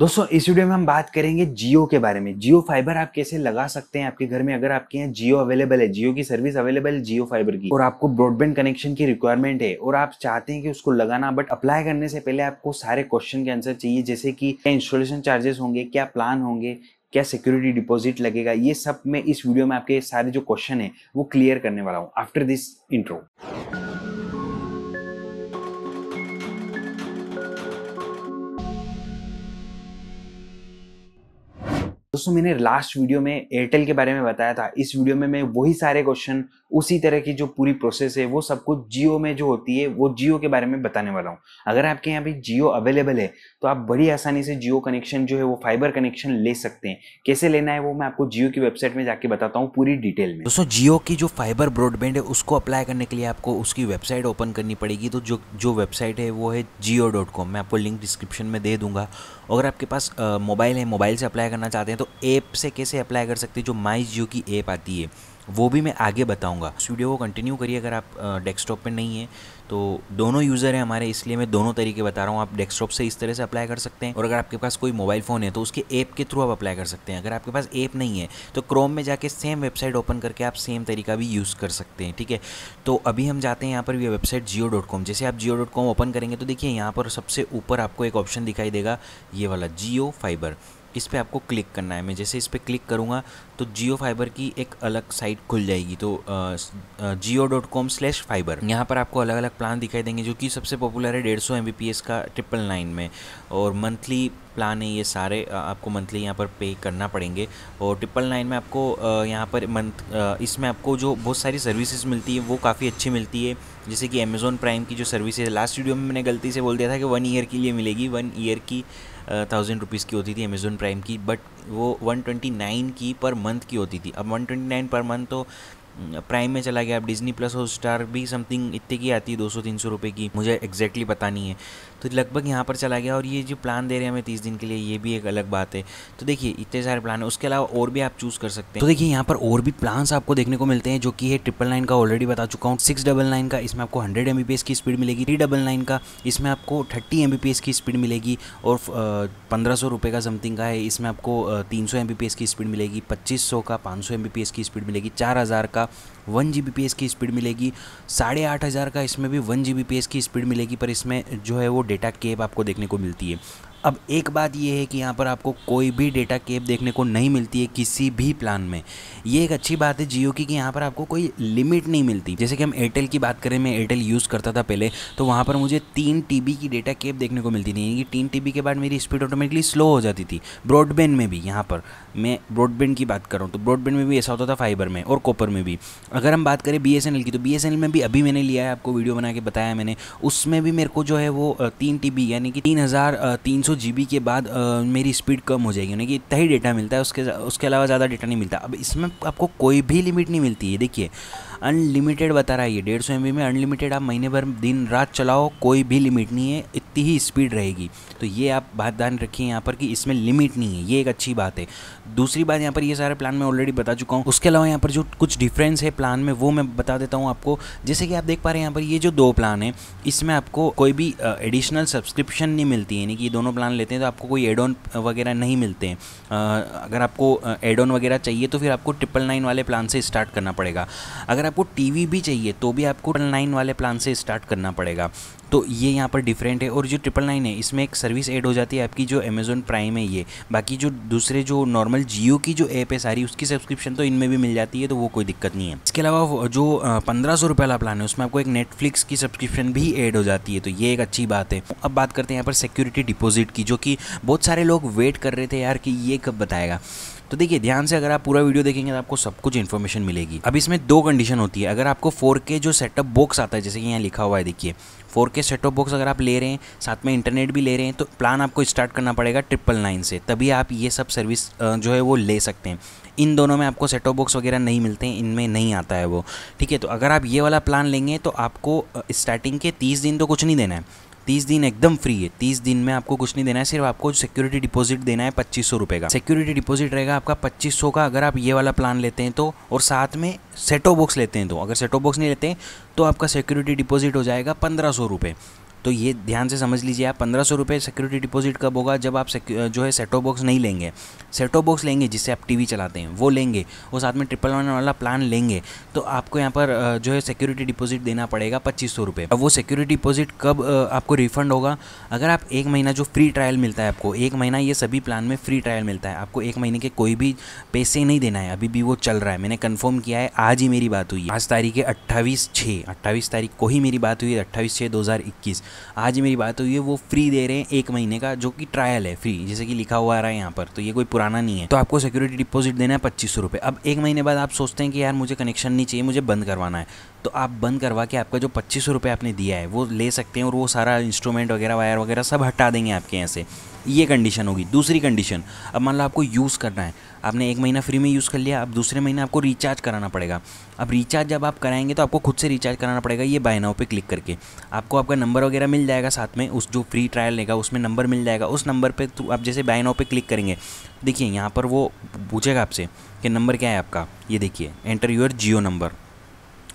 दोस्तों इस वीडियो में हम बात करेंगे जियो के बारे में जियो फाइबर आप कैसे लगा सकते हैं आपके घर में अगर आपके यहाँ जियो अवेलेबल है जियो की सर्विस अवेलेबल है जियो फाइबर की और आपको ब्रॉडबैंड कनेक्शन की रिक्वायरमेंट है और आप चाहते हैं कि उसको लगाना बट अप्लाई करने से पहले आपको सारे क्वेश्चन के आंसर चाहिए जैसे कि क्या इंस्टॉलेशन चार्जेस होंगे क्या प्लान होंगे क्या सिक्योरिटी डिपॉजिट लगेगा ये सब मैं इस वीडियो में आपके सारे जो क्वेश्चन है वो क्लियर करने वाला हूँ आफ्टर दिस इंट्रो दोस्तों मैंने लास्ट वीडियो में एयरटेल के बारे में बताया था इस वीडियो में मैं वही सारे क्वेश्चन उसी तरह की जो पूरी प्रोसेस है वो सब कुछ जियो में जो होती है वो जियो के बारे में बताने वाला हूँ अगर आपके यहाँ पे जियो अवेलेबल है तो आप बड़ी आसानी से जियो कनेक्शन जो है वो फाइबर कनेक्शन ले सकते हैं कैसे लेना है वो मैं आपको जियो की वेबसाइट में जाके बताता हूँ पूरी डिटेल में दोस्तों जियो की जो फाइबर ब्रॉडबैंड है उसको अप्लाई करने के लिए आपको उसकी वेबसाइट ओपन करनी पड़ेगी तो जो जो वेबसाइट है वो है जियो मैं आपको लिंक डिस्क्रिप्शन में दे दूंगा अगर आपके पास मोबाइल है मोबाइल से अप्लाई करना चाहते हैं तो ऐप से कैसे अप्लाई कर सकते हैं जो माई जियो की ऐप आती है वो भी मैं आगे बताऊंगा इस वीडियो को कंटिन्यू करिए अगर आप डेस्कटॉप पे नहीं है तो दोनों यूज़र हैं हमारे इसलिए मैं दोनों तरीके बता रहा हूँ आप डेस्कटॉप से इस तरह से अप्लाई कर सकते हैं और अगर आपके पास कोई मोबाइल फ़ोन है तो उसके ऐप के थ्रू आप अप्लाई कर सकते हैं अगर आपके पास ऐप नहीं है तो क्रोम में जाके सेम वेबसाइट ओपन करके आप सेम तरीका भी यूज़ कर सकते हैं ठीक है तो अभी हम जाते हैं यहाँ पर वेबसाइट जियो डॉट कॉम जैसे आप जियो डॉट कॉम ओपन करेंगे तो देखिए यहाँ पर सबसे ऊपर आपको एक ऑप्शन दिखाई देगा ये वाला जियो फाइबर इस पर आपको क्लिक करना है मैं जैसे इस पर क्लिक करूँगा तो जियो फाइबर की एक अलग साइट खुल जाएगी तो Jio dot com slash fibre यहाँ पर आपको अलग अलग प्लान दिखाई देंगे जो कि सबसे पॉपुलर है डेढ़ सौ एम बी पी एस का ट्रिपल नाइन में और मंथली प्लान है ये सारे आपको मंथली यहाँ पर पे करना पड़ेंगे और ट्रिपल नाइन में आपको यहाँ पर मंथ इसमें आपको जो बहुत सारी सर्विसेज मिलती है वो काफ़ी अच्छी मिलती है जैसे कि अमेज़ोन प्राइम की जो सर्विसेज लास्ट वीडियो में मैंने गलती से बोल दिया था कि वन ईयर के लिए मिलेगी वन ईयर की थाउजेंड रुपीज़ की होती थी अमेज़ोन प्राइम की बट वो वन ट्वेंटी नाइन की पर मंथ की होती थी अब one twenty nine per month तो प्राइम mm, में चला गया अब डिज़नी प्लस हो स्टार भी समथिंग इतने की आती है दो सौ तीन सौ रुपये की मुझे एग्जैक्टली exactly पता नहीं है तो लगभग यहाँ पर चला गया और ये जो प्लान दे रहे हैं हमें तीस दिन के लिए ये भी एक अलग बात है तो देखिए इतने सारे प्लान है उसके अलावा और भी आप चूज़ कर सकते हैं तो देखिए यहाँ पर और भी प्लान्स आपको देखने को मिलते हैं जो कि है ट्रिपल नाइन का ऑलरेडी बता चुका हूँ सिक्स डबल नाइन का इसमें आपको हंड्रेड एम की स्पीड मिलेगी थ्री डबल नाइन का इसमें आपको थर्टी एम की स्पीड मिलेगी और पंद्रह सौ रुपये का समथिंग का है इसमें आपको तीन सौ एम की स्पीड मिलेगी पच्चीस सौ का पाँच सौ एम की स्पीड मिलेगी चार हज़ार का वन जी की स्पीड मिलेगी साढ़े आठ हज़ार का इसमें भी वन जी की स्पीड मिलेगी पर इसमें जो है वो डेटा केप आपको देखने को मिलती है अब एक बात ये है कि यहाँ पर आपको कोई भी डेटा केप देखने को नहीं मिलती है किसी भी प्लान में ये एक अच्छी बात है जियो की कि यहाँ पर आपको कोई लिमिट नहीं मिलती जैसे कि हम एयरटेल की बात करें मैं एयरटेल यूज़ करता था पहले तो वहाँ पर मुझे तीन टी की डेटा केप देखने को मिलती थी यानी कि तीन टी के बाद मेरी स्पीड ऑटोमेटिकली स्लो हो जाती थी ब्रॉडबैंड में भी यहाँ पर मैं ब्रॉडबैंड की बात कर रहा हूँ तो ब्रॉडबैंड में भी ऐसा होता था फाइबर में और कॉपर में भी अगर हम बात करें बी की तो बी में भी अभी मैंने लिया है आपको वीडियो बना के बताया मैंने उसमें भी मेरे को जो है वो तीन टी यानी कि तीन हज़ार तीन सौ जी के बाद आ, मेरी स्पीड कम हो जाएगी यानी कि इतना ही डेटा मिलता है उसके उसके अलावा ज़्यादा डेटा नहीं मिलता अब इसमें आपको कोई भी लिमिट नहीं मिलती है देखिए अनलिमिटेड बता रहा है ये डेढ़ सौ एम में अनलिमिटेड आप महीने भर दिन रात चलाओ कोई भी लिमिट नहीं है इतनी ही स्पीड रहेगी तो ये आप बात ध्यान रखिए यहाँ पर कि इसमें लिमिट नहीं है ये एक अच्छी बात है दूसरी बात यहाँ पर ये सारे प्लान मैं ऑलरेडी बता चुका हूँ उसके अलावा यहाँ पर जो कुछ डिफरेंस है प्लान में वो मैं बता देता हूँ आपको जैसे कि आप देख पा रहे हैं यहाँ पर ये जो दो प्लान है इसमें आपको कोई भी एडिशनल सब्सक्रिप्शन नहीं मिलती है यानी कि ये दोनों प्लान लेते हैं तो आपको कोई एड ऑन वगैरह नहीं मिलते हैं अगर आपको एड ऑन वगैरह चाहिए तो फिर आपको ट्रिपल नाइन वाले प्लान से स्टार्ट करना पड़ेगा अगर आपको टीवी भी चाहिए तो भी आपको नाइन वाले प्लान से स्टार्ट करना पड़ेगा तो ये यहाँ पर डिफरेंट है और जो ट्रिपल नाइन है इसमें एक सर्विस ऐड हो जाती है आपकी जो अमेज़ोन प्राइम है ये बाकी जो दूसरे जो नॉर्मल जियो की जो ऐप है सारी उसकी सब्सक्रिप्शन तो इनमें भी मिल जाती है तो वो कोई दिक्कत नहीं है इसके अलावा जो पंद्रह सौ वाला प्लान है उसमें आपको एक नेटफ्लिक्स की सब्सक्रिप्शन भी ऐड हो जाती है तो ये एक अच्छी बात है अब बात करते हैं यहाँ पर सिक्योरिटी डिपोजिट की जो कि बहुत सारे लोग वेट कर रहे थे यार कि ये कब बताएगा तो देखिए ध्यान से अगर आप पूरा वीडियो देखेंगे तो आपको सब कुछ इन्फॉर्मेशन मिलेगी अब इसमें दो कंडीशन होती है अगर आपको 4K जो सेटअप बॉक्स आता है जैसे कि यहाँ लिखा हुआ है देखिए फोर के सेट ऑफ बॉक्स अगर आप ले रहे हैं साथ में इंटरनेट भी ले रहे हैं तो प्लान आपको स्टार्ट करना पड़ेगा ट्रिपल नाइन से तभी आप ये सब सर्विस जो है वो ले सकते हैं इन दोनों में आपको सेट ऑफ बॉक्स वगैरह नहीं मिलते हैं इनमें नहीं आता है वो ठीक है तो अगर आप ये वाला प्लान लेंगे तो आपको स्टार्टिंग के तीस दिन तो कुछ नहीं देना है तीस दिन एकदम फ्री है तीस दिन में आपको कुछ नहीं देना है सिर्फ आपको सिक्योरिटी डिपॉजिट देना है पच्चीस सौ रुपये का सिक्योरिटी डिपॉजिट रहेगा आपका पच्चीस सौ का अगर आप ये वाला प्लान लेते हैं तो और साथ में सेटो बॉक्स लेते हैं तो अगर सेटो बॉक्स नहीं लेते हैं तो आपका सिक्योरिटी डिपॉजिट हो जाएगा पंद्रह सौ रुपये तो ये ध्यान से समझ लीजिए आप पंद्रह सौ रुपये सिक्योरिटी डिपॉजिट कब होगा जब आप जो है सेटो बॉक्स नहीं लेंगे सेटो बॉक्स लेंगे जिससे आप टीवी चलाते हैं वो लेंगे और साथ में ट्रिपल वन वाला प्लान लेंगे तो आपको यहाँ पर जो है सिक्योरिटी डिपॉजिट देना पड़ेगा पच्चीस सौ रुपये वो सिक्योरिटी डिपॉजिट कब आपको रिफंड होगा अगर आप एक महीना जो फ्री ट्रायल मिलता है आपको एक महीना ये सभी प्लान में फ्री ट्रायल मिलता है आपको एक महीने के कोई भी पैसे नहीं देना है अभी भी वो चल रहा है मैंने कन्फर्म किया है आज ही मेरी बात हुई आज तारीख है अट्ठाईस छः अट्ठाईस तारीख को ही मेरी बात हुई है अट्ठाईस छः दो हज़ार इक्कीस आज मेरी बात हुई तो है वो फ्री दे रहे हैं एक महीने का जो कि ट्रायल है फ्री जैसे कि लिखा हुआ आ रहा है यहाँ पर तो ये कोई पुराना नहीं है तो आपको सिक्योरिटी डिपॉजिट देना है पच्चीस सौ रुपये अब एक महीने बाद आप सोचते हैं कि यार मुझे कनेक्शन नहीं चाहिए मुझे बंद करवाना है तो आप बंद करवा के आपका जो पच्चीस सौ रुपये आपने दिया है वो ले सकते हैं और वो सारा इंस्ट्रूमेंट वगैरह वायर वगैरह सब हटा देंगे आपके यहाँ से ये कंडीशन होगी दूसरी कंडीशन अब मान लो आपको यूज़ करना है आपने एक महीना फ्री में यूज़ कर लिया अब दूसरे महीने आपको रिचार्ज कराना पड़ेगा अब रिचार्ज जब आप कराएंगे तो आपको खुद से रिचार्ज कराना पड़ेगा ये बाय नाव पे क्लिक करके आपको आपका नंबर वगैरह मिल जाएगा साथ में उस जो फ्री ट्रायल लेगा उसमें नंबर मिल जाएगा उस नंबर पर तो आप जैसे बाय नाव पे क्लिक करेंगे देखिए यहाँ पर वो पूछेगा आपसे कि नंबर क्या है आपका ये देखिए enter your Jio number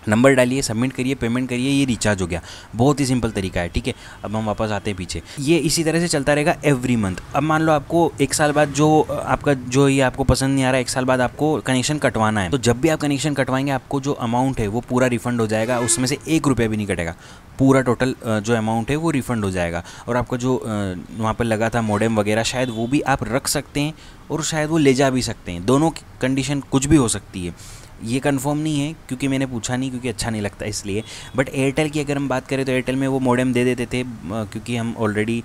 number डालिए सबमिट करिए पेमेंट करिए ये रिचार्ज हो गया बहुत ही सिंपल तरीका है ठीक है अब हम वापस आते हैं पीछे ये इसी तरह से चलता रहेगा एवरी मंथ अब मान लो आपको एक साल बाद जो आपका जो ये आपको पसंद नहीं आ रहा है एक साल बाद आपको कनेक्शन कटवाना है तो जब भी आप कनेक्शन कटवाएंगे आपको जो अमाउंट है वो पूरा रिफंड हो जाएगा उसमें से एक रुपया भी नहीं कटेगा पूरा टोटल जो अमाउंट है वो रिफ़ंड हो जाएगा और आपका जो वहाँ पर लगा था मॉडेम वगैरह शायद वो भी आप रख सकते हैं और शायद वो ले जा भी सकते हैं दोनों कंडीशन कुछ भी हो सकती है ये कंफर्म नहीं है क्योंकि मैंने पूछा नहीं क्योंकि अच्छा नहीं लगता इसलिए बट एयरटेल की अगर हम बात करें तो एयरटेल में वो मोडेम दे देते थे क्योंकि हम ऑलरेडी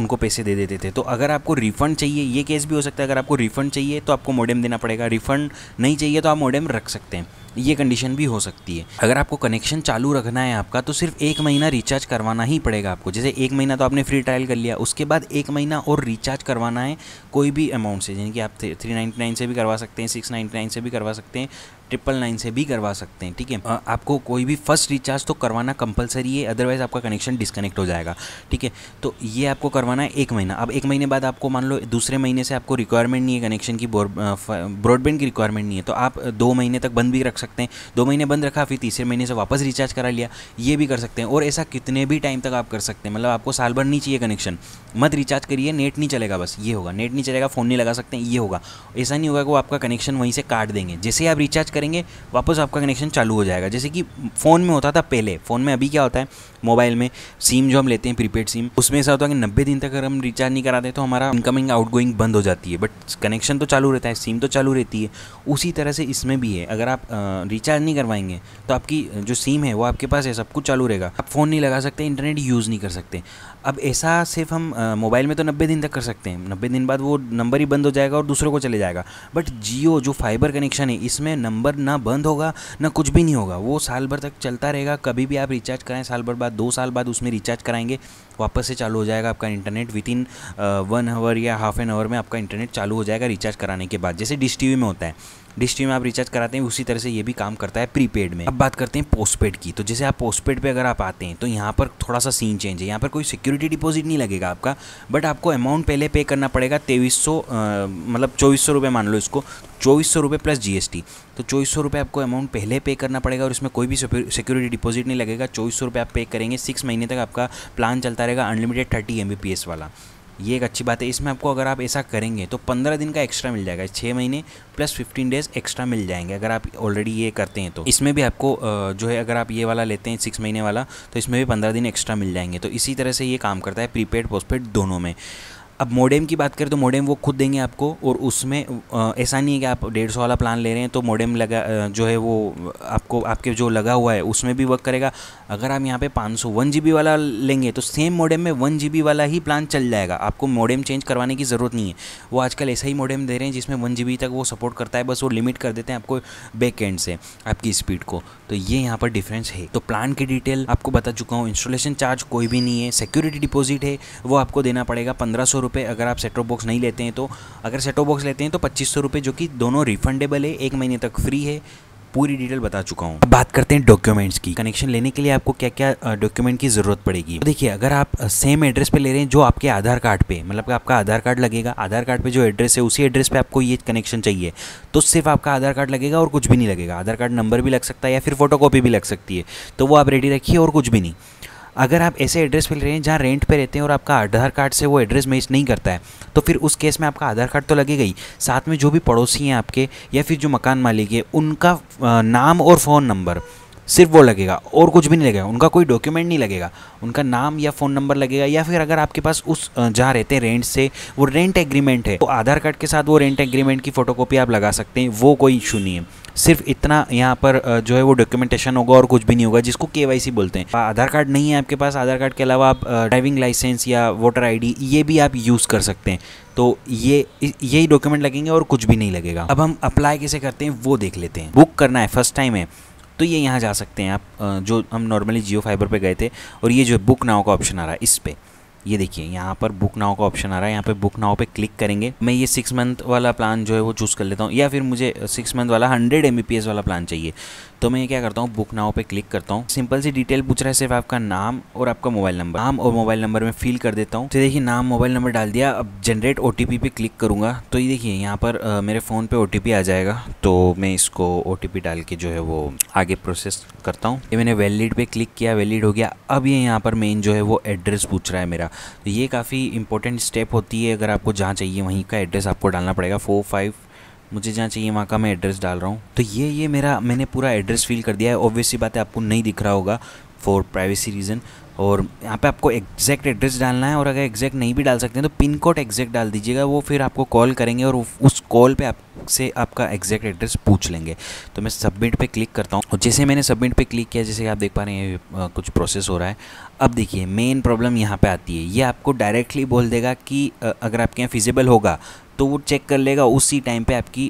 उनको पैसे दे देते थे तो अगर आपको रिफ़ंड चाहिए ये केस भी हो सकता है अगर आपको रिफ़ंड चाहिए तो आपको मोडेम देना पड़ेगा रिफ़ंड नहीं चाहिए तो आप मोडेम रख सकते हैं ये कंडीशन भी हो सकती है अगर आपको कनेक्शन चालू रखना है आपका तो सिर्फ एक महीना रिचार्ज करवाना ही पड़ेगा आपको जैसे एक महीना तो आपने फ्री ट्रायल कर लिया उसके बाद एक महीना और रिचार्ज करवाना है कोई भी अमाउंट से यानी कि आप थ्री नाइन्टी नाइन से भी करवा सकते हैं सिक्स नाइन्टी नाइन से भी करवा सकते हैं ट्रिपल नाइन से भी करवा सकते हैं ठीक है आपको कोई भी फर्स्ट रिचार्ज तो करवाना कंपलसरी है अदरवाइज़ आपका कनेक्शन डिस्कनेक्ट हो जाएगा ठीक है तो ये आपको करवाना है एक महीना अब एक महीने बाद आपको मान लो दूसरे महीने से आपको रिक्वायरमेंट नहीं है कनेक्शन की ब्रॉडबैंड की रिक्वायरमेंट नहीं है तो आप दो महीने तक बंद भी रख सकते हैं दो महीने बंद रखा फिर तीसरे महीने से वापस रिचार्ज करा लिया ये भी कर सकते हैं और ऐसा कितने भी टाइम तक आप कर सकते हैं मतलब आपको साल भर नहीं चाहिए कनेक्शन मत रिचार्ज करिए नेट नहीं चलेगा बस ये होगा नेट नहीं चलेगा फ़ोन नहीं लगा सकते हैं ये होगा ऐसा नहीं होगा कि वो आपका कनेक्शन वहीं से काट देंगे जैसे आप रिचार्ज करेंगे वापस आपका कनेक्शन चालू हो जाएगा जैसे कि फ़ोन में होता था पहले फ़ोन में अभी क्या होता है मोबाइल में सिम जो हम लेते हैं प्रीपेड सिम उसमें ऐसा होता है कि नब्बे दिन तक अगर हम रिचार्ज नहीं कराते तो हमारा इनकमिंग आउट बंद हो जाती है बट कनेक्शन तो चालू रहता है सिम तो चालू रहती है उसी तरह से इसमें भी है अगर आप रिचार्ज नहीं करवाएंगे तो आपकी जो सिम है वो आपके पास है सब कुछ चालू रहेगा आप फ़ोन नहीं लगा सकते इंटरनेट यूज़ नहीं कर सकते अब ऐसा सिर्फ हम मोबाइल में तो नब्बे दिन तक कर सकते हैं नब्बे दिन बाद वो नंबर ही बंद हो जाएगा और दूसरों को चले जाएगा बट जियो जो फाइबर कनेक्शन है इसमें नंबर भर ना बंद होगा ना कुछ भी नहीं होगा वो साल भर तक चलता रहेगा कभी भी आप रिचार्ज कराएं साल भर बाद दो साल बाद उसमें रिचार्ज कराएंगे वापस से चालू हो जाएगा आपका internet within one hour या हाफ एन आवर में आपका इंटरनेट चालू हो जाएगा रिचार्ज कराने के बाद जैसे डिश टी में होता है डिश टी में आप रिचार्ज कराते हैं उसी तरह से ये भी काम करता है प्रीपेड में अब बात करते हैं पोस्टपेड की तो जैसे आप पोस्टपेड पे अगर आप आते हैं तो यहाँ पर थोड़ा सा सीन चेंज है यहाँ पर कोई सिक्योरिटी डिपॉजिट नहीं लगेगा आपका बट आपको अमाउंट पहले पे करना पड़ेगा तेईस सौ मतलब चौबीस सौ रुपये मान लो इसको चौबीस सौ रुपये प्लस जीएसटी तो चौबीस सौ रुपये आपको अमाउंट पहले पे करना पड़ेगा और इसमें कोई भी सिक्योरिटी डिपॉजिट नहीं लगेगा चौबीस सौ रुपये आप पे करेंगे सिक्स महीने तक आपका प्लान चलता करेगा अनलिमिटेड थर्टी एम वाला ये एक अच्छी बात है इसमें आपको अगर आप ऐसा करेंगे तो पंद्रह दिन का एक्स्ट्रा मिल जाएगा छः महीने प्लस फिफ्टीन डेज एक्स्ट्रा मिल जाएंगे अगर आप ऑलरेडी ये करते हैं तो इसमें भी आपको जो है अगर आप ये वाला लेते हैं सिक्स महीने वाला तो इसमें भी पंद्रह दिन एक्स्ट्रा मिल जाएंगे तो इसी तरह से ये काम करता है प्रीपेड पोस्टपेड दोनों में अब मोडेम की बात करें तो मोडेम वो खुद देंगे आपको और उसमें ऐसा नहीं है कि आप डेढ़ सौ वाला प्लान ले रहे हैं तो मोडेम लगा जो है वो आपको आपके जो लगा हुआ है उसमें भी वर्क करेगा अगर आप यहाँ पे पाँच सौ वन जी बी वाला लेंगे तो सेम मोडेम में वन जी बी वाला ही प्लान चल जाएगा आपको मोडेम चेंज करवाने की ज़रूरत नहीं है वो आजकल ऐसा ही मोडेम दे रहे हैं जिसमें वन जी बी तक वो सपोर्ट करता है बस वो लिमिट कर देते हैं आपको बैक एंड से आपकी स्पीड को तो ये यहाँ पर डिफरेंस है तो प्लान की डिटेल आपको बता चुका हूँ इंस्टॉलेशन चार्ज कोई भी नहीं है सिक्योरिटी डिपॉजिट है वो आपको देना पड़ेगा पंद्रह सौ रुपये अगर आप सेटो बॉक्स नहीं लेते हैं तो अगर सेटो बॉक्स लेते हैं तो पच्चीस सौ रुपये जो कि दोनों रिफंडेबल है एक महीने तक फ्री है पूरी डिटेल बता चुका हूँ बात करते हैं डॉक्यूमेंट्स की कनेक्शन लेने के लिए आपको क्या क्या डॉक्यूमेंट की ज़रूरत पड़ेगी तो देखिए अगर आप सेम एड्रेस पे ले रहे हैं जो आपके आधार कार्ड पे मतलब आपका आधार कार्ड लगेगा आधार कार्ड पे जो एड्रेस है उसी एड्रेस पे आपको ये कनेक्शन चाहिए तो सिर्फ आपका आधार कार्ड लगेगा और कुछ भी नहीं लगेगा आधार कार्ड नंबर भी लग सकता है या फिर फोटो भी लग सकती है तो वो आप रेडी रखिए और कुछ भी नहीं अगर आप ऐसे एड्रेस पे रहे हैं जहाँ रेंट पे रहते हैं और आपका आधार कार्ड से वो एड्रेस मैच नहीं करता है तो फिर उस केस में आपका आधार कार्ड तो लगेगा ही साथ में जो भी पड़ोसी हैं आपके या फिर जो मकान मालिक है उनका नाम और फ़ोन नंबर सिर्फ वो लगेगा और कुछ भी नहीं लगेगा उनका कोई डॉक्यूमेंट नहीं लगेगा उनका नाम या फ़ोन नंबर लगेगा या फिर अगर आपके पास उस जहाँ रहते हैं रेंट से वो रेंट एग्रीमेंट है तो आधार कार्ड के साथ वो रेंट एग्रीमेंट की फ़ोटोकॉपी आप लगा सकते हैं वो कोई इशू नहीं है सिर्फ इतना यहाँ पर जो है वो डॉक्यूमेंटेशन होगा और कुछ भी नहीं होगा जिसको के बोलते हैं आधार कार्ड नहीं है आपके पास आधार कार्ड के अलावा आप ड्राइविंग लाइसेंस या वोटर आई ये भी आप यूज़ कर सकते हैं तो ये यही डॉक्यूमेंट लगेंगे और कुछ भी नहीं लगेगा अब हम अप्लाई कैसे करते हैं वो देख लेते हैं बुक करना है फर्स्ट टाइम है तो ये यहाँ जा सकते हैं आप जो हम नॉर्मली जियो फाइबर पे गए थे और ये जो बुक नाव का ऑप्शन आ रहा है इस पर ये देखिए यहाँ पर बुक नाव का ऑप्शन आ रहा है यहाँ पे बुक नाव पे क्लिक करेंगे मैं ये सिक्स मंथ वाला प्लान जो है वो चूज़ कर लेता हूँ या फिर मुझे सिक्स मंथ वाला हंड्रेड एम वाला प्लान चाहिए तो मैं ये क्या करता हूँ बुक नाव पे क्लिक करता हूँ सिंपल सी डिटेल पूछ रहा है सिर्फ आपका नाम और आपका मोबाइल नंबर नाम और मोबाइल नंबर में फिल कर देता हूँ तो देखिए नाम मोबाइल नंबर डाल दिया अब जनरेट ओ पे क्लिक करूँगा तो ये देखिए यहाँ पर मेरे फ़ोन पर ओ आ जाएगा तो मैं इसको ओ डाल के जो है वो आगे प्रोसेस करता हूँ ये मैंने वैलिड पर क्लिक किया वैलिड हो गया अब ये यहाँ पर मेन जो है वो एड्रेस पूछ रहा है मेरा तो ये काफ़ी इंपॉर्टेंट स्टेप होती है अगर आपको जहाँ चाहिए वहीं का एड्रेस आपको डालना पड़ेगा फोर फाइव मुझे जहाँ चाहिए वहाँ का मैं एड्रेस डाल रहा हूँ तो ये ये मेरा मैंने पूरा एड्रेस फिल कर दिया है ऑब्वियसली बात है आपको नहीं दिख रहा होगा फॉर प्राइवेसी रीज़न और यहाँ पे आपको एग्जैक्ट एड्रेस डालना है और अगर एग्जैक्ट नहीं भी डाल सकते हैं तो पिन कोड एग्जैक्ट डाल दीजिएगा वो फिर आपको कॉल करेंगे और उस कॉल पे आपसे आपका एग्जैक्ट एड्रेस पूछ लेंगे तो मैं सबमिट पे क्लिक करता हूँ और जैसे मैंने सबमिट पे क्लिक किया जैसे कि आप देख पा रहे हैं कुछ प्रोसेस हो रहा है अब देखिए मेन प्रॉब्लम यहाँ पर आती है ये आपको डायरेक्टली बोल देगा कि अगर आपके यहाँ फिजिबल होगा तो वो चेक कर लेगा उसी टाइम पे आपकी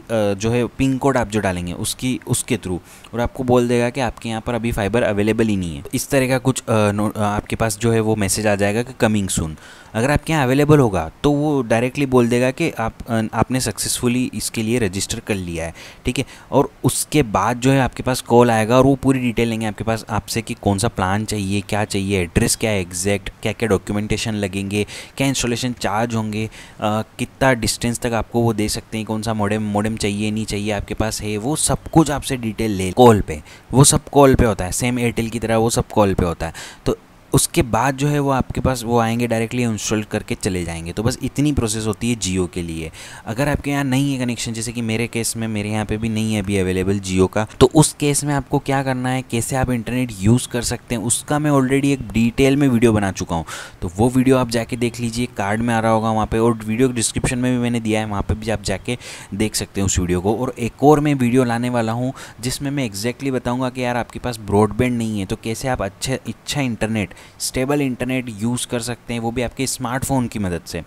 जो है पिन कोड आप जो डालेंगे उसकी उसके थ्रू और आपको बोल देगा कि आपके यहाँ पर अभी फाइबर अवेलेबल ही नहीं है इस तरह का कुछ आपके पास जो है वो मैसेज आ जाएगा कि कमिंग सुन अगर आपके यहाँ अवेलेबल होगा तो वो डायरेक्टली बोल देगा कि आप आपने सक्सेसफुली इसके लिए रजिस्टर कर लिया है ठीक है और उसके बाद जो है आपके पास कॉल आएगा और वो पूरी डिटेल लेंगे आपके पास आपसे कि कौन सा प्लान चाहिए क्या चाहिए एड्रेस क्या है एग्जैक्ट क्या क्या डॉक्यूमेंटेशन लगेंगे क्या इंस्टॉलेशन चार्ज होंगे कितना डिस्टेंस तक आपको वो दे सकते हैं कौन सा मॉडम मॉडम चाहिए नहीं चाहिए आपके पास है वो सब कुछ आपसे डिटेल ले कॉल पे वो सब कॉल पर होता है सेम एयरटेल की तरह वो सब कॉल पर होता है तो उसके बाद जो है वो आपके पास वो आएंगे डायरेक्टली इंस्टॉल करके चले जाएंगे तो बस इतनी प्रोसेस होती है जियो के लिए अगर आपके यहाँ नहीं है कनेक्शन जैसे कि मेरे केस में मेरे यहाँ पे भी नहीं है अभी अवेलेबल जियो का तो उस केस में आपको क्या करना है कैसे आप इंटरनेट यूज़ कर सकते हैं उसका मैं ऑलरेडी एक डिटेल में वीडियो बना चुका हूँ तो वो वीडियो आप जाके देख लीजिए कार्ड में आ रहा होगा वहाँ पर और वीडियो डिस्क्रिप्शन में भी मैंने दिया है वहाँ पर भी आप जाके देख सकते हैं उस वीडियो को और एक और मैं वीडियो लाने वाला हूँ जिसमें मैं एक्जैक्टली बताऊँगा कि यार आपके पास ब्रॉडबैंड नहीं है तो कैसे आप अच्छे अच्छा इंटरनेट स्टेबल इंटरनेट यूज़ कर सकते हैं वो भी आपके स्मार्टफोन की मदद से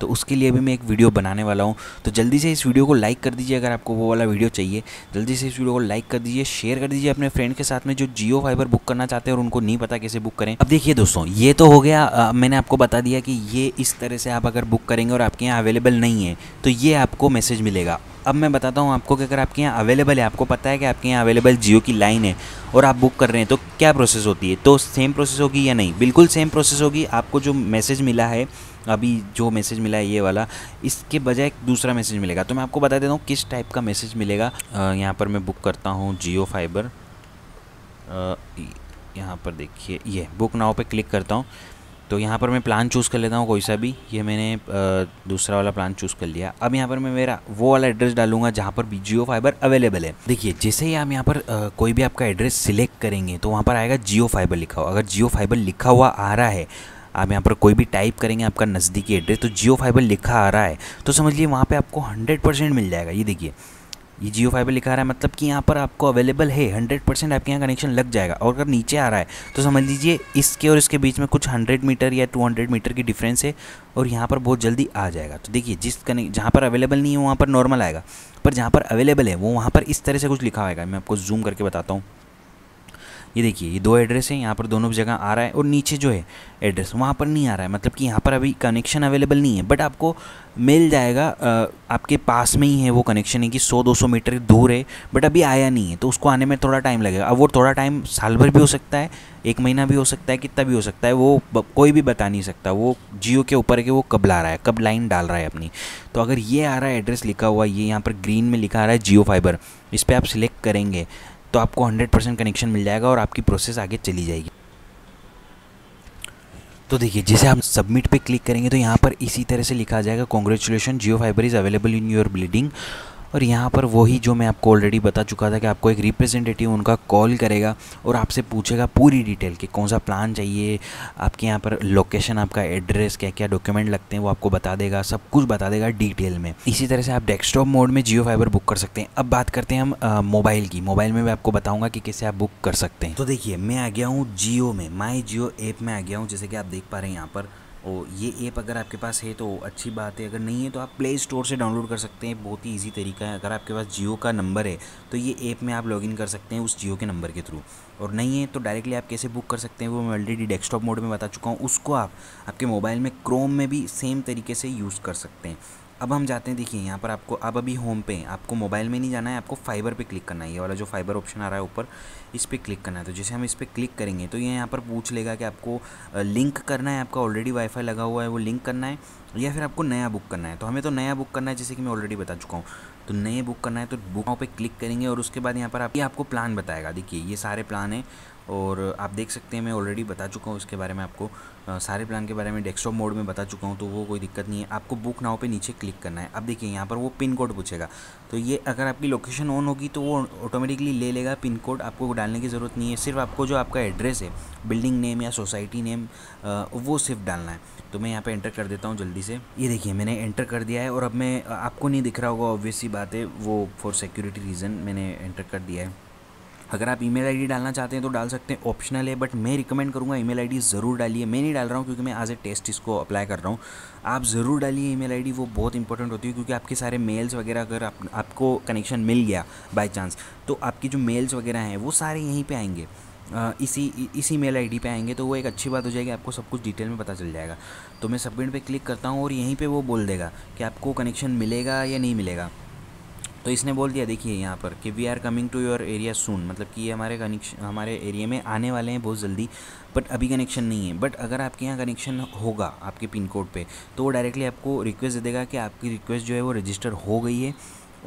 तो उसके लिए भी मैं एक वीडियो बनाने वाला हूँ तो जल्दी से इस वीडियो को लाइक कर दीजिए अगर आपको वो वाला वीडियो चाहिए जल्दी से इस वीडियो को लाइक कर दीजिए शेयर कर दीजिए अपने फ्रेंड के साथ में जो जियो फाइबर बुक करना चाहते हैं और उनको नहीं पता कैसे बुक करें अब देखिए दोस्तों ये तो हो गया आ, मैंने आपको बता दिया कि ये इस तरह से आप अगर बुक करेंगे और आपके यहाँ अवेलेबल नहीं है तो ये आपको मैसेज मिलेगा अब मैं बताता हूँ आपको कि अगर आपके यहाँ अवेलेबल है आपको पता है कि आपके यहाँ अवेलेबल जियो की लाइन है और आप बुक कर रहे हैं तो क्या प्रोसेस होती है तो सेम प्रोसेस होगी या नहीं बिल्कुल सेम प्रोसेस होगी आपको जो मैसेज मिला है अभी जो मैसेज मिला है ये वाला इसके बजाय दूसरा मैसेज मिलेगा तो मैं आपको बता देता हूँ किस टाइप का मैसेज मिलेगा यहाँ पर मैं बुक करता हूँ जियो फाइबर यहाँ पर देखिए ये बुक नाव पे क्लिक करता हूँ तो यहाँ पर मैं प्लान चूज़ कर लेता हूँ कोई सा भी ये मैंने दूसरा वाला प्लान चूज़ कर लिया अब यहाँ पर मैं मेरा वो वाला एड्रेस डालूंगा जहाँ पर बी जियो फाइबर अवेलेबल है देखिए जैसे ही हम यहाँ पर कोई भी आपका एड्रेस सिलेक्ट करेंगे तो वहाँ पर आएगा जियो फाइबर लिखा हुआ अगर जियो फाइबर लिखा हुआ आ रहा है आप यहाँ पर कोई भी टाइप करेंगे आपका नज़दीकी एड्रेस तो जियो फाइबर लिखा आ रहा है तो समझ लीजिए वहाँ पर आपको हंड्रेड परसेंट मिल जाएगा ये देखिए ये जियो फाइबर लिखा रहा है मतलब कि यहाँ पर आपको अवेलेबल है हंड्रेड परसेंट आपके यहाँ कनेक्शन लग जाएगा और अगर नीचे आ रहा है तो समझ लीजिए इसके और इसके बीच में कुछ हंड्रेड मीटर या टू हंड्रेड मीटर की डिफरेंस है और यहाँ पर बहुत जल्दी आ जाएगा तो देखिए जिस कनेक् जहाँ पर अवेलेबल नहीं है वहाँ पर नॉर्मल आएगा पर जहाँ पर अवेलेबल है वो वहाँ पर इस तरह से कुछ लिखा होगा मैं आपको जूम करके बताता हूँ ये देखिए ये दो एड्रेस है यहाँ पर दोनों जगह आ रहा है और नीचे जो है एड्रेस वहाँ पर नहीं आ रहा है मतलब कि यहाँ पर अभी कनेक्शन अवेलेबल नहीं है बट आपको मिल जाएगा आपके पास में ही है वो कनेक्शन है कि 100-200 मीटर दूर है बट अभी आया नहीं है तो उसको आने में थोड़ा टाइम लगेगा अब वो थोड़ा टाइम साल भर भी हो सकता है एक महीना भी हो सकता है कितना भी हो सकता है वो कोई भी बता नहीं सकता वो जियो के ऊपर के वो कब ला रहा है कब लाइन डाल रहा है अपनी तो अगर ये आ रहा है एड्रेस लिखा हुआ ये यहाँ पर ग्रीन में लिखा आ रहा है जियो फाइबर इस पर आप सिलेक्ट करेंगे तो आपको 100% कनेक्शन मिल जाएगा और आपकी प्रोसेस आगे चली जाएगी तो देखिए जैसे आप सबमिट पे क्लिक करेंगे तो यहाँ पर इसी तरह से लिखा जाएगा congratulation Jio fiber is available in your building और यहाँ पर वही जो मैं आपको ऑलरेडी बता चुका था कि आपको एक रिप्रेजेंटेटिव उनका कॉल करेगा और आपसे पूछेगा पूरी डिटेल कि कौन सा प्लान चाहिए आपके यहाँ पर लोकेशन आपका एड्रेस क्या क्या डॉक्यूमेंट लगते हैं वो आपको बता देगा सब कुछ बता देगा डिटेल में इसी तरह से आप डेस्कटॉप मोड में जियो फाइबर बुक कर सकते हैं अब बात करते हैं हम मोबाइल की मोबाइल में मैं आपको बताऊँगा कि कैसे आप बुक कर सकते हैं तो देखिए मैं आ गया हूँ जियो में माई जियो ऐप में आ गया हूँ जैसे कि आप देख पा रहे हैं यहाँ पर और ये ऐप अगर आपके पास है तो अच्छी बात है अगर नहीं है तो आप प्ले स्टोर से डाउनलोड कर सकते हैं बहुत ही ईजी तरीका है अगर आपके पास जियो का नंबर है तो ये ऐप में आप लॉगिन कर सकते हैं उस जियो के नंबर के थ्रू और नहीं है तो डायरेक्टली आप कैसे बुक कर सकते हैं वो मैं ऑलरेडी डेस्कटॉप मोड में बता चुका हूँ उसको आप आपके मोबाइल में क्रोम में भी सेम तरीके से यूज़ कर सकते हैं अब हम जाते हैं देखिए यहाँ पर आपको अब अभी होम पे हैं आपको मोबाइल में नहीं जाना है आपको फाइबर पे क्लिक करना है ये वाला जो फाइबर ऑप्शन आ रहा है ऊपर इस पर क्लिक करना है तो जैसे हम इस पर क्लिक करेंगे तो ये यह यहाँ पर पूछ लेगा कि आपको लिंक करना है आपका ऑलरेडी वाईफाई लगा हुआ है वो लिंक करना है या फिर आपको नया बुक करना है तो हमें तो नया बुक करना है जैसे कि मैं ऑलरेडी बता चुका हूँ तो नए बुक करना है तो बुक पे क्लिक करेंगे और उसके बाद यहाँ पर आप ये आपको प्लान बताएगा देखिए ये सारे प्लान हैं और आप देख सकते हैं मैं ऑलरेडी बता चुका हूँ उसके बारे में आपको आ, सारे प्लान के बारे में डेस्कटॉप मोड में बता चुका हूँ तो वो कोई दिक्कत नहीं है आपको बुक नाव पे नीचे क्लिक करना है अब देखिए यहाँ पर वो पिन कोड पूछेगा तो ये अगर आपकी लोकेशन ऑन होगी तो वो ऑटोमेटिकली ले लेगा पिन कोड आपको डालने की ज़रूरत नहीं है सिर्फ आपको जो आपका एड्रेस है बिल्डिंग नेम या सोसाइटी नेम आ, वो सिर्फ डालना है तो मैं यहाँ पर एंटर कर देता हूँ जल्दी से ये देखिए मैंने एंटर कर दिया है और अब मैं आपको नहीं दिख रहा होगा ऑब्वियसली बात है वो फॉर सिक्योरिटी रीज़न मैंने एंटर कर दिया है अगर आप ईमेल आईडी डालना चाहते हैं तो डाल सकते हैं ऑप्शनल है बट मैं रिकमेंड करूँगा ईमेल आईडी ज़रूर डालिए मैं नहीं डाल रहा हूँ क्योंकि मैं आज ए टेस्ट इसको अप्लाई कर रहा हूँ आप ज़रूर डालिए ईमेल आईडी वो बहुत इंपॉर्टेंट होती है क्योंकि आपके सारे मेल्स वगैरह अगर आप, आपको कनेक्शन मिल गया बाई चांस तो आपकी जो मेल्स वगैरह हैं वो सारे यहीं पर आएंगे इसी इसी मेल आईडी पे आएंगे तो वो एक अच्छी बात हो जाएगी आपको सब कुछ डिटेल में पता चल जाएगा तो मैं सबमिट पे क्लिक करता हूँ और यहीं पे वो बोल देगा कि आपको कनेक्शन मिलेगा या नहीं मिलेगा तो इसने बोल दिया देखिए यहाँ पर कि we are coming to your area soon मतलब कि ये हमारे कनेक्शन हमारे एरिया में आने वाले हैं बहुत जल्दी बट अभी कनेक्शन नहीं है बट अगर आपके यहाँ कनेक्शन होगा आपके पिन कोड पे तो वो डायरेक्टली आपको रिक्वेस्ट दे देगा कि आपकी रिक्वेस्ट जो है वो रजिस्टर हो गई है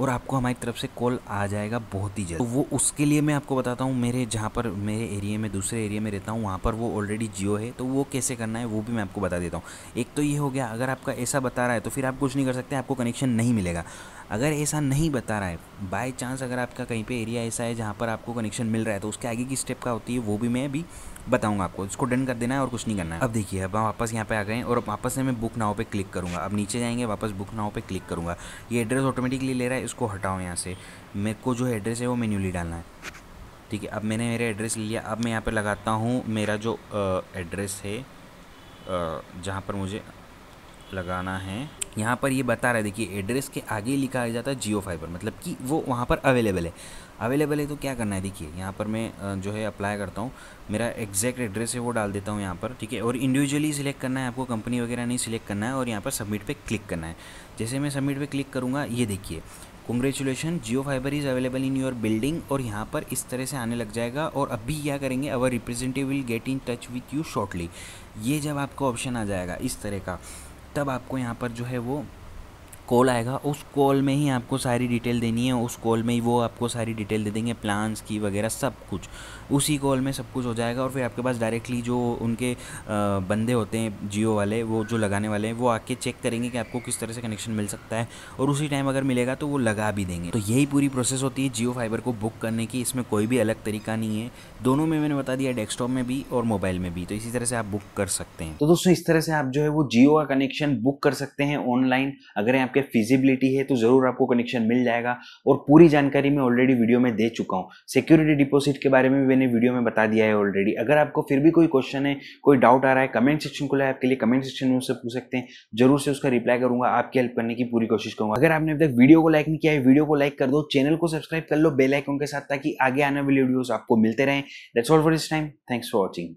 और आपको हमारी तरफ से कॉल आ जाएगा बहुत ही जल्द तो वो उसके लिए मैं आपको बताता हूँ मेरे जहाँ पर मेरे एरिया में दूसरे एरिया में रहता हूँ वहाँ पर वो ऑलरेडी जियो है तो वो कैसे करना है वो भी मैं आपको बता देता हूँ एक तो ये हो गया अगर आपका ऐसा बता रहा है तो फिर आप कुछ नहीं कर सकते आपको कनेक्शन नहीं मिलेगा अगर ऐसा नहीं बता रहा है बाय चांस अगर आपका कहीं पे एरिया ऐसा है जहाँ पर आपको कनेक्शन मिल रहा है तो उसके आगे की स्टेप का होती है वो भी मैं अभी बताऊंगा आपको इसको डन कर देना है और कुछ नहीं करना है अब देखिए अब हम वापस यहाँ पे आ गए और वापस से मैं बुक नाव पे क्लिक करूँगा अब नीचे जाएंगे वापस बुक नाव पे क्लिक करूँगा ये एड्रेस ऑटोमेटिकली ले रहा है इसको हटाओ यहाँ से मेरे को जो एड्रेस है वो मेन्यूली डालना है ठीक है अब मैंने मेरा एड्रेस ले लिया अब मैं यहाँ पर लगाता हूँ मेरा जो एड्रेस है जहाँ पर मुझे लगाना है यहाँ पर ये बता रहा है देखिए एड्रेस के आगे लिखा आ जाता है जियो फाइबर मतलब कि वो वहाँ पर अवेलेबल है अवेलेबल है तो क्या करना है देखिए यहाँ पर मैं जो है अप्लाई करता हूँ मेरा एग्जैक्ट एड्रेस है वो डाल देता हूँ यहाँ पर ठीक है और इंडिविजुअली सिलेक्ट करना है आपको कंपनी वगैरह नहीं सिलेक्ट करना है और यहाँ पर सबमिट पर क्लिक करना है जैसे मैं सबमिट पर क्लिक करूँगा ये देखिए congratulation Jio fiber is available in your building और यहाँ पर इस तरह से आने लग जाएगा और अभी क्या करेंगे our representative will get in touch with you shortly ये जब आपको ऑप्शन आ जाएगा इस तरह का तब आपको यहाँ पर जो है वो कॉल आएगा उस कॉल में ही आपको सारी डिटेल देनी है उस कॉल में ही वो आपको सारी डिटेल दे देंगे प्लान्स की वगैरह सब कुछ उसी कॉल में सब कुछ हो जाएगा और फिर आपके पास डायरेक्टली जो उनके बंदे होते हैं जियो वाले वो जो लगाने वाले हैं वो आके चेक करेंगे कि आपको किस तरह से कनेक्शन मिल सकता है और उसी टाइम अगर मिलेगा तो वो लगा भी देंगे तो यही पूरी प्रोसेस होती है जियो फाइबर को बुक करने की इसमें कोई भी अलग तरीका नहीं है दोनों में मैंने बता दिया डेस्कटॉप में भी और मोबाइल में भी तो इसी तरह से आप बुक कर सकते हैं तो दोस्तों इस तरह से आप जो है वो जियो का कनेक्शन बुक कर सकते हैं ऑनलाइन अगर आप आपके फिजिबिलिटी है तो ज़रूर आपको कनेक्शन मिल जाएगा और पूरी जानकारी मैं ऑलरेडी वीडियो में दे चुका हूँ सिक्योरिटी डिपॉजिट के बारे में भी मैंने वीडियो में बता दिया है ऑलरेडी अगर आपको फिर भी कोई क्वेश्चन है कोई डाउट आ रहा है कमेंट सेक्शन खुला है आपके लिए कमेंट सेक्शन में उससे पूछ सकते हैं जरूर से उसका रिप्लाई करूंगा आपकी हेल्प करने की पूरी कोशिश करूंगा अगर आपने अभी तक वीडियो को लाइक नहीं किया है वीडियो को लाइक कर दो चैनल को सब्सक्राइब कर लो बेलाइकों के साथ ताकि आगे आने वाले वीडियो आपको मिलते रहे that's all for this time thanks for watching